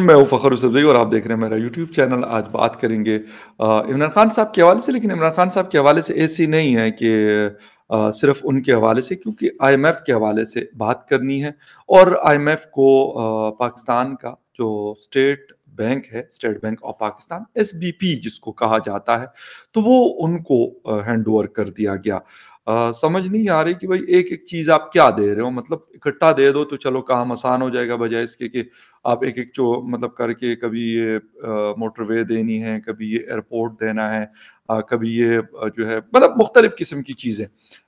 मैं हूँ फ़खर उसदी और आप देख रहे हैं मेरा यूट्यूब चैनल आज बात करेंगे इमरान खान साहब के हवाले से लेकिन इमरान खान साहब के हवाले से ऐसी नहीं है कि सिर्फ उनके हवाले से क्योंकि आईएमएफ के हवाले से बात करनी है और आईएमएफ को आ, पाकिस्तान का जो स्टेट बैंक है state bank of Pakistan S जिसको कहा जाता है तो वो उनको हैंड ओवर कर दिया गया आ, समझ नहीं आ रही कि भाई एक एक चीज आप क्या दे रहे हो मतलब इकट्ठा दे दो तो चलो काम आसान हो जाएगा बजाय इसके कि आप एक एक चो मतलब करके कभी ये मोटरवे देनी है कभी ये एयरपोर्ट देना है आ, कभी ये जो है मतलब मुख्तलिफ किस्म की चीज़ें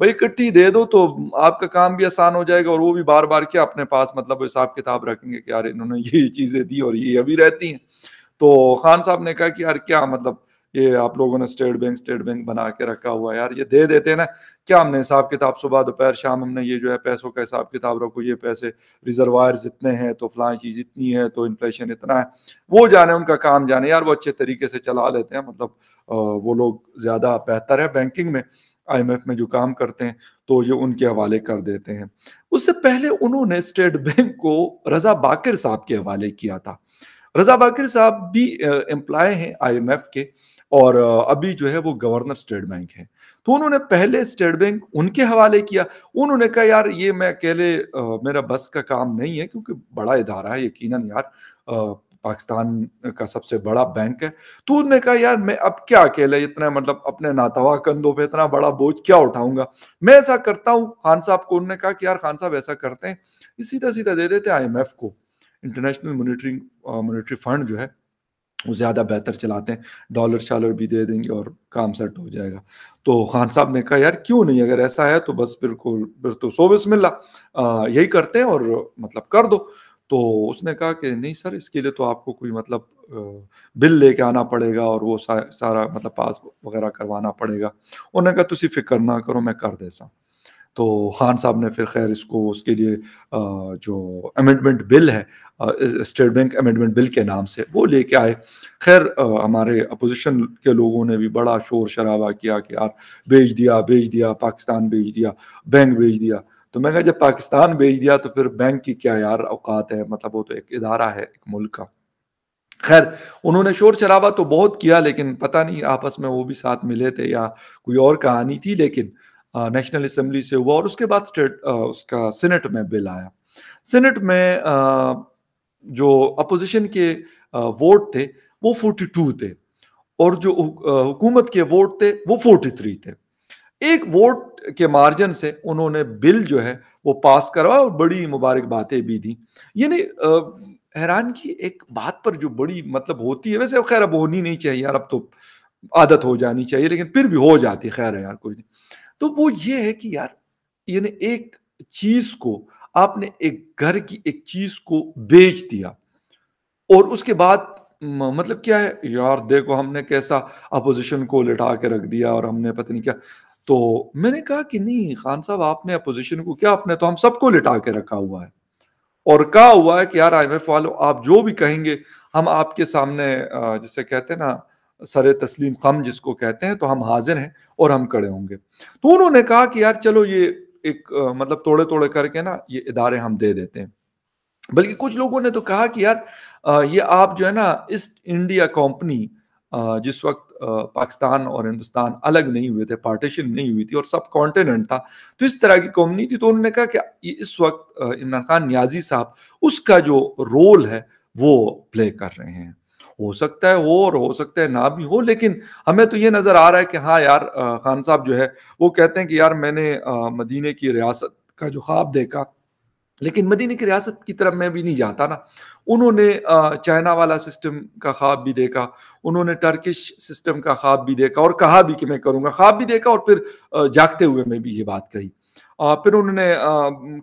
भाई इकट्ठी दे दो तो आपका काम भी आसान हो जाएगा और वो भी बार बार क्या अपने पास मतलब हिसाब किताब रखेंगे कि यार इन्होंने ये चीज़ें दी और ये अभी रहती हैं तो खान साहब ने कहा कि यार क्या मतलब ये आप लोगों ने स्टेट बैंक स्टेट बैंक बना के रखा हुआ है यार ये दे देते ना क्या हमने हिसाब किताब सुबह दोपहर शाम हमने ये जो है पैसों का हिसाब किताब रखो ये पैसे रिजर्वायर इतने हैं तो फलां चीज़ इतनी है तो इन्फ्लेशन इतना है वो जाने उनका काम जाने यार वो अच्छे तरीके से चला लेते हैं मतलब वो लोग ज़्यादा बेहतर है बैंकिंग में आईएमएफ में जो काम करते हैं तो ये उनके हवाले कर देते हैं उससे पहले उन्होंने स्टेट बैंक को रजा बाकर साहब के हवाले किया था रजा बाकर साहब भी एम्प्लॉय हैं आईएमएफ के और अभी जो है वो गवर्नर स्टेट बैंक है तो उन्होंने पहले स्टेट बैंक उनके हवाले किया उन्होंने कहा यार ये मैं अकेले मेरा बस का काम नहीं है क्योंकि बड़ा इदारा है यकीन यार पाकिस्तान का सबसे बड़ा बैंक है तो उन्होंने कहा यार मैं अब क्या अकेले इतना मतलब अपने नातवा कंधों पे इतना बड़ा बोझ क्या उठाऊंगा मैं ऐसा करता हूँ खान साहब को उन्होंने कहा कि यार खान साहब ऐसा करते हैं सीधा सीधा दे देते हैं आई को इंटरनेशनल मोनिटरिंग मोनिटरी फंड जो है वो ज़्यादा बेहतर चलाते हैं डॉलर शालर भी दे देंगे और काम सेट हो जाएगा तो खान साहब ने कहा यार क्यों नहीं अगर ऐसा है तो बस बिल्कुल फिर तो सो बिस्मिल्ला यही करते हैं और मतलब कर दो तो उसने कहा कि नहीं सर इसके लिए तो आपको कोई मतलब बिल लेके आना पड़ेगा और वो सा, सारा मतलब पास वगैरह करवाना पड़ेगा उन्होंने कहा तुम फिक्र ना करो मैं कर देसा तो खान साहब ने फिर खैर इसको उसके लिए जो अमेंडमेंट बिल है स्टेट बैंक अमेंडमेंट बिल के नाम से वो लेके आए खैर हमारे अपोजिशन के लोगों ने भी बड़ा शोर शराबा किया कि यार बेच दिया बेच दिया पाकिस्तान बेच दिया बैंक बेच दिया तो मैं कहा जब पाकिस्तान बेच दिया तो फिर बैंक की क्या यार अवकात है मतलब वो तो एक इदारा है एक मुल्क का खैर उन्होंने शोर शराबा तो बहुत किया लेकिन पता नहीं आपस में वो भी साथ मिले थे या कोई और कहानी थी लेकिन नेशनल असेंबली से हुआ और उसके बाद स्टेट उसका सीनेट में बिल आया सीनेट में जो अपोजिशन के वोट थे वो 42 थे और जो हुकूमत के वोट थे वो 43 थे एक वोट के मार्जिन से उन्होंने बिल जो है वो पास करवा और बड़ी मुबारकबादें भी दी यानी हैरान की एक बात पर जो बड़ी मतलब होती है वैसे खैर अब होनी नहीं चाहिए यार अब तो आदत हो जानी चाहिए लेकिन फिर भी हो जाती है खैर है यार कोई नहीं तो वो ये है कि यार यानी एक चीज को आपने एक घर की एक चीज को बेच दिया और उसके बाद मतलब क्या है यार देखो हमने कैसा अपोजिशन को लिटा के रख दिया और हमने पता नहीं क्या तो मैंने कहा कि नहीं खान साहब आपने अपोजिशन को क्या आपने तो हम सबको लिटा के रखा हुआ है और कहा हुआ है कि यार आई एम एफ वालों आप जो भी कहेंगे हम आपके सामने जैसे कहते हैं ना सर तस्लीम कम जिसको कहते हैं तो हम हाजिर हैं और हम खड़े होंगे तो उन्होंने कहा कि यार चलो ये एक आ, मतलब तोड़े तोड़े करके ना ये इदारे हम दे देते हैं बल्कि कुछ लोगों ने तो कहा कि यार आ, ये आप जो है ना ईस्ट इंडिया कंपनी जिस वक्त पाकिस्तान और हिंदुस्तान अलग नहीं हुए थे पार्टीशन नहीं हुई थी और सब कॉन्टिनेंट था तो इस तरह की कंपनी थी तो उन्होंने कहा कि ये इस वक्त इमरान खान न्याजी साहब उसका जो रोल है वो प्ले कर रहे हैं हो सकता है हो और हो सकता है ना भी हो लेकिन हमें तो ये नज़र आ रहा है कि हाँ यार खान साहब जो है वो कहते हैं कि यार मैंने मदीने की रियासत का जो ख्वाब देखा लेकिन मदीने की रियासत की तरफ मैं भी नहीं जाता ना उन्होंने चाइना वाला सिस्टम का ख्वाब भी देखा उन्होंने टर्किश सिस्टम का ख्वाब भी देखा और कहा भी कि मैं करूँगा ख्वाब भी देखा और फिर जागते हुए मैं भी ये बात कही फिर उन्होंने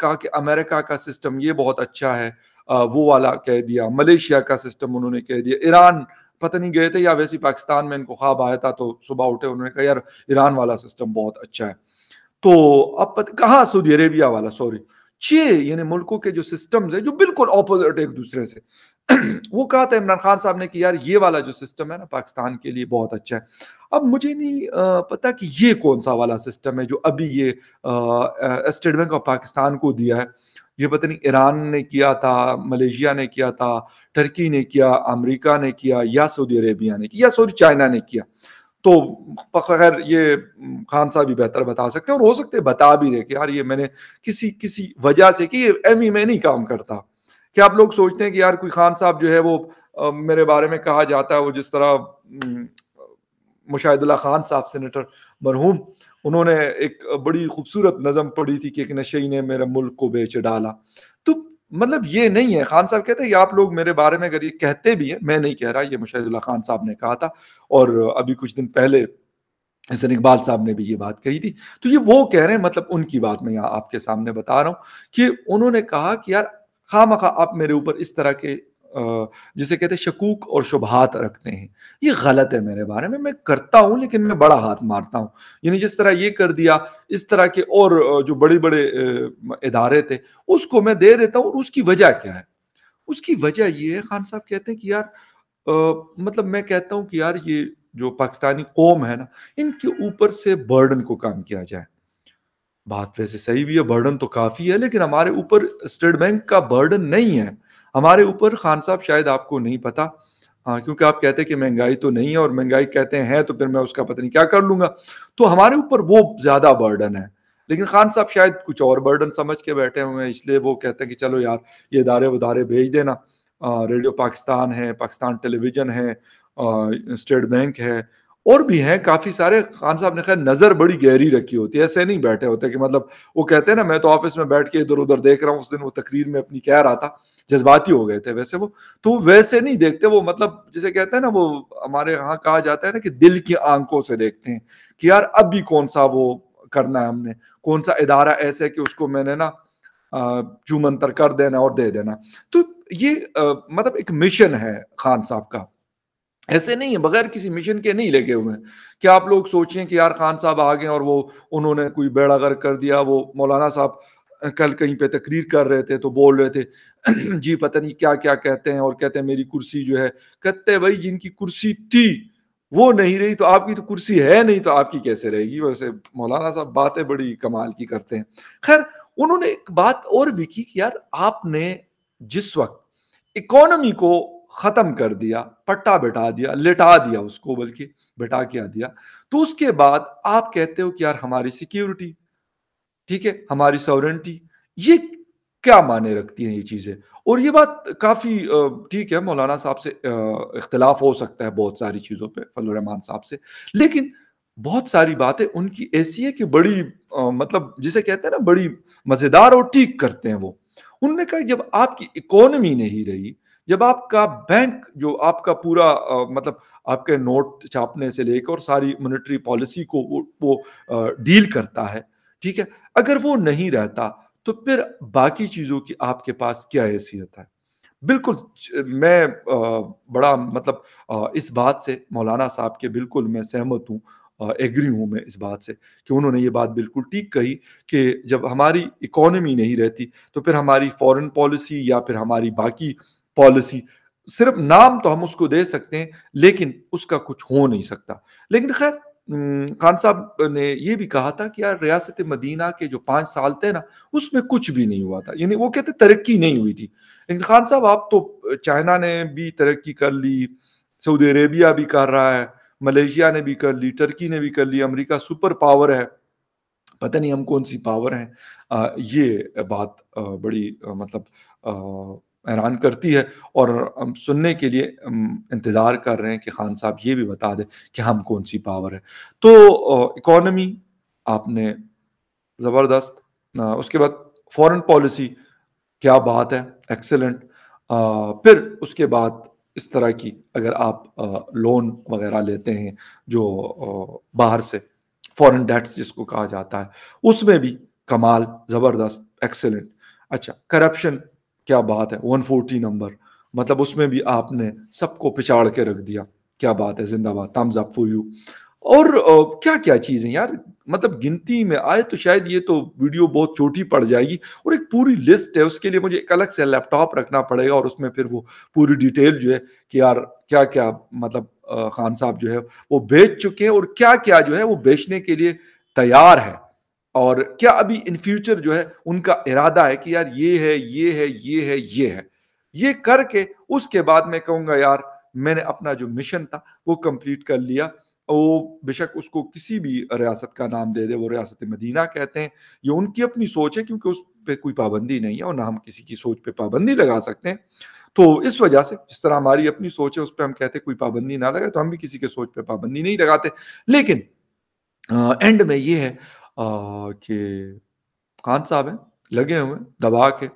कहा कि अमेरिका का सिस्टम ये बहुत अच्छा है वो वाला कह दिया मलेशिया का सिस्टम उन्होंने कह दिया ईरान पता नहीं गए थे या वैसे पाकिस्तान में इनको ख्वाब आया था तो सुबह उठे उन्होंने कहा यार ईरान वाला सिस्टम बहुत अच्छा है तो अब कहा सऊदी अरेबिया वाला सॉरी छे यानी मुल्कों के जो सिस्टम्स है जो बिल्कुल ऑपोजिट एक दूसरे से वो कहा था इमरान खान साहब ने कि यार ये वाला जो सिस्टम है ना पाकिस्तान के लिए बहुत अच्छा है अब मुझे नहीं पता कि ये कौन सा वाला सिस्टम है जो अभी ये स्टेट बैंक ऑफ पाकिस्तान को दिया है ये पता नहीं ईरान ने किया था मलेशिया ने किया था टर्की ने किया अमेरिका ने किया या सऊदी अरेबिया ने किया या सऊदी चाइना ने किया तो खैर ये खान साहब भी बेहतर बता सकते हैं और हो सकते हैं बता भी दे कि यार ये मैंने किसी किसी वजह से कि ये एम में नहीं काम करता क्या आप लोग सोचते हैं कि यार कोई खान साहब जो है वो आ, मेरे बारे में कहा जाता है वो जिस तरह मुशाहिदुल्ला खान साहब सेनेटर मरहूम उन्होंने एक बड़ी खूबसूरत नज़म पढ़ी थी कि एक नशे ने मेरे मुल्क को बेच डाला तो मतलब ये नहीं है खान साहब कहते हैं आप लोग मेरे बारे में अगर ये कहते भी हैं मैं नहीं कह रहा ये मुशाहिदुल्ला खान साहब ने कहा था और अभी कुछ दिन पहले हसन इकबाल साहब ने भी ये बात कही थी तो ये वो कह रहे हैं मतलब उनकी बात मैं यहाँ आपके सामने बता रहा हूँ कि उन्होंने कहा कि यार खाम आप मेरे ऊपर इस तरह के जिसे कहते हैं शकूक और शुभहात रखते हैं ये गलत है मेरे बारे में मैं करता हूँ लेकिन मैं बड़ा हाथ मारता हूँ यानी जिस तरह ये कर दिया इस तरह के और जो बड़े बड़े इदारे थे उसको मैं दे देता हूँ और उसकी वजह क्या है उसकी वजह ये है खान साहब कहते हैं कि यार आ, मतलब मैं कहता हूँ कि यार ये जो पाकिस्तानी कौम है ना इनके ऊपर से बर्डन को कम किया जाए बात वैसे सही भी है बर्डन तो काफ़ी है लेकिन हमारे ऊपर स्टेट बैंक का बर्डन नहीं है हमारे ऊपर खान साहब शायद आपको नहीं पता हाँ क्योंकि आप कहते हैं कि महंगाई तो नहीं है और महंगाई कहते हैं तो फिर मैं उसका पता नहीं क्या कर लूंगा तो हमारे ऊपर वो ज्यादा बर्डन है लेकिन खान साहब शायद कुछ और बर्डन समझ के बैठे हुए हैं इसलिए वो कहते हैं कि चलो यार ये इदारे उदारे भेज देना हाँ, रेडियो पाकिस्तान है पाकिस्तान टेलीविजन है हाँ, स्टेट बैंक है और भी हैं काफी सारे खान साहब ने खैर नजर बड़ी गहरी रखी होती है ऐसे नहीं बैठे होते कि मतलब वो कहते हैं ना मैं तो ऑफिस में बैठ के इधर उधर देख रहा हूँ उस दिन वो तकरीर में अपनी कह रहा था जज्बाती हो गए थे वैसे वो तो वैसे नहीं देखते वो मतलब जिसे कहते हैं ना वो हमारे यहाँ कहा जाता है ना कि दिल की आंखों से देखते हैं कि यार अब भी कौन सा वो करना है हमने कौन सा इदारा ऐसे है कि उसको मैंने ना जू कर देना और दे देना तो ये मतलब एक मिशन है खान साहब का ऐसे नहीं है बगैर किसी मिशन के नहीं लगे हुए हैं कि आप लोग सोचें कि यार खान साहब आ गए और वो उन्होंने कोई बेड़ा गर्क कर दिया वो मौलाना साहब कल कहीं पे तकरीर कर रहे थे तो बोल रहे थे जी पता नहीं क्या क्या कहते हैं और कहते हैं मेरी कुर्सी जो है कहते हैं भाई जिनकी कुर्सी थी वो नहीं रही तो आपकी तो कुर्सी है नहीं तो आपकी कैसे रहेगी वैसे मौलाना साहब बातें बड़ी कमाल की करते हैं खैर उन्होंने एक बात और भी की कि यार आपने जिस वक्त इकोनॉमी को ख़त्म कर दिया पट्टा बिठा दिया लेटा दिया उसको बल्कि बैठा के दिया तो उसके बाद आप कहते हो कि यार हमारी सिक्योरिटी ठीक है हमारी सॉवरेंटी ये क्या माने रखती है ये चीज़ें और ये बात काफ़ी ठीक है मौलाना साहब से इख्तलाफ हो सकता है बहुत सारी चीज़ों पर रहमान साहब से लेकिन बहुत सारी बातें उनकी ऐसी है कि बड़ी आ, मतलब जिसे कहते हैं ना बड़ी मज़ेदार और ठीक करते हैं वो उनने कहा जब आपकी इकोनमी नहीं रही जब आपका बैंक जो आपका पूरा आ, मतलब आपके नोट छापने से लेकर और सारी मॉनेटरी पॉलिसी को वो, वो आ, डील करता है ठीक है अगर वो नहीं रहता तो फिर बाकी चीज़ों की आपके पास क्या हैसियत है बिल्कुल मैं आ, बड़ा मतलब आ, इस बात से मौलाना साहब के बिल्कुल मैं सहमत हूँ एग्री हूँ मैं इस बात से कि उन्होंने ये बात बिल्कुल ठीक कही कि जब हमारी इकोनॉमी नहीं रहती तो फिर हमारी फॉरेन पॉलिसी या फिर हमारी बाकी पॉलिसी सिर्फ नाम तो हम उसको दे सकते हैं लेकिन उसका कुछ हो नहीं सकता लेकिन खैर खान साहब ने यह भी कहा था कि यार रियासत मदीना के जो पांच साल थे ना उसमें कुछ भी नहीं हुआ था यानी वो कहते तरक्की नहीं हुई थी लेकिन खान साहब आप तो चाइना ने भी तरक्की कर ली सऊदी अरेबिया भी कर रहा है मलेशिया ने भी कर ली टर्की ने भी कर ली अमेरिका सुपर पावर है पता नहीं हम कौन सी पावर हैं ये बात बड़ी मतलब हैरान करती है और हम सुनने के लिए इंतज़ार कर रहे हैं कि खान साहब ये भी बता दें कि हम कौन सी पावर है तो इकोनमी आपने ज़बरदस्त उसके बाद फॉरेन पॉलिसी क्या बात है एक्सेलेंट फिर उसके बाद इस तरह की अगर आप लोन वगैरह लेते हैं जो बाहर से फॉरेन डेट्स जिसको कहा जाता है उसमें भी कमाल ज़बरदस्त एक्सेलेंट अच्छा करप्शन क्या बात है 140 नंबर मतलब उसमें भी आपने सबको पिछाड़ के रख दिया क्या बात है जिंदाबाद थम्स अप फॉर यू और क्या क्या चीज़ें यार मतलब गिनती में आए तो शायद ये तो वीडियो बहुत छोटी पड़ जाएगी और एक पूरी लिस्ट है उसके लिए मुझे एक अलग से लैपटॉप रखना पड़ेगा और उसमें फिर वो पूरी डिटेल जो है कि यार क्या क्या मतलब खान साहब जो है वो बेच चुके हैं और क्या क्या जो है वो बेचने के लिए तैयार है और क्या अभी इन फ्यूचर जो है उनका इरादा है कि यार ये है ये है ये है ये है ये करके उसके बाद मैं कहूंगा यार मैंने अपना जो मिशन था वो कंप्लीट कर लिया वो बेशक उसको किसी भी रियासत का नाम दे दे वो रियासत मदीना कहते हैं ये उनकी अपनी सोच है क्योंकि उस पर कोई पाबंदी नहीं है और ना हम किसी की सोच पे पाबंदी लगा सकते हैं तो इस वजह से जिस तरह हमारी अपनी सोच है उस पर हम कहते हैं कोई पाबंदी ना लगे तो हम भी किसी के सोच पे पाबंदी नहीं लगाते लेकिन एंड में ये है कि खान साहब हैं लगे हुए दबा के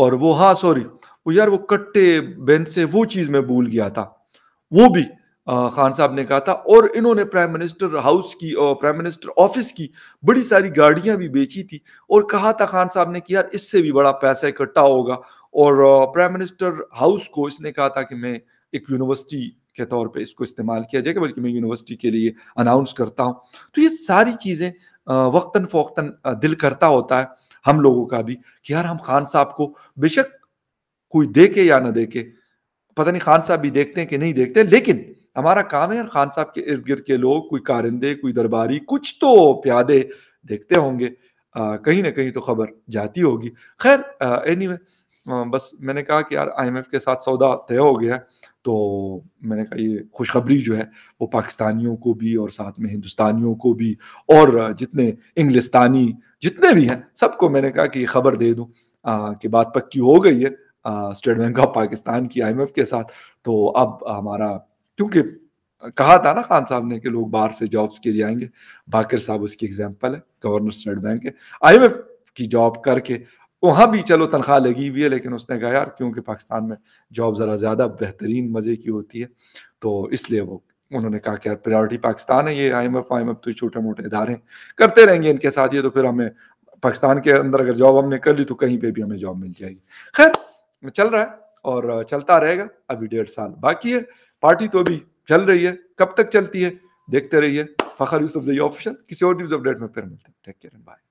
और वो हाँ सॉरी वो यार वो कट्टे बेंच से वो चीज़ मैं भूल गया था वो भी खान साहब ने कहा था और इन्होंने प्राइम मिनिस्टर हाउस की और प्राइम मिनिस्टर ऑफिस की बड़ी सारी गाड़ियां भी बेची थी और कहा था खान साहब ने कि यार इससे भी बड़ा पैसा इकट्ठा होगा और प्राइम मिनिस्टर हाउस को इसने कहा था कि मैं एक यूनिवर्सिटी के तौर पे इसको इस्तेमाल किया जाएगा बल्कि मैं यूनिवर्सिटी के लिए अनाउंस करता हूँ तो ये सारी चीज़ें वक्ता फोक्तन दिल करता होता है हम लोगों का भी कि यार हम खान साहब को बेशक कोई देखे या ना देखे पता नहीं खान साहब भी देखते हैं कि नहीं देखते लेकिन हमारा काम है खान साहब के इर्द गिर्द के लोग कोई कारिंदे कोई दरबारी कुछ तो प्यादे देखते होंगे कहीं ना कहीं तो खबर जाती होगी खैर एनी वे बस मैंने कहा कि यार आईएमएफ के साथ सौदा तय हो गया तो मैंने कहा ये खुशखबरी जो है वो पाकिस्तानियों को भी और साथ में हिंदुस्तानियों को भी और जितने इंग्लिस्तानी जितने भी हैं सबको मैंने कहा कि ये खबर दे दूँ कि बात पक्की हो गई है स्टेट बैंक ऑफ पाकिस्तान की आईएमएफ के साथ तो अब हमारा क्योंकि कहा था ना खान साहब ने कि लोग बाहर से जॉब्स के लिए आएंगे बाकर साहब उसकी एग्जाम्पल है गवर्नर स्टेट बैंक के आई की जॉब करके वहां भी चलो तनख्वाह लगी हुई है लेकिन उसने कहा यार क्योंकि पाकिस्तान में जॉब ज़रा ज़्यादा बेहतरीन मज़े की होती है तो इसलिए वो उन्होंने कहा कि यार प्रायोरिटी पाकिस्तान है ये I M F I M F तो छोटे मोटे इदारे करते रहेंगे इनके साथ ये तो फिर हमें पाकिस्तान के अंदर अगर जॉब हमने कर ली तो कहीं पे भी हमें जॉब मिल जाएगी खैर चल रहा है और चलता रहेगा अभी डेढ़ साल बाकी है पार्टी तो अभी चल रही है कब तक चलती है देखते रहिए फखर यूसुफ द ऑप्शन किसी और न्यूज अपडेट में फिर मिलते हैं टेक केयर बाय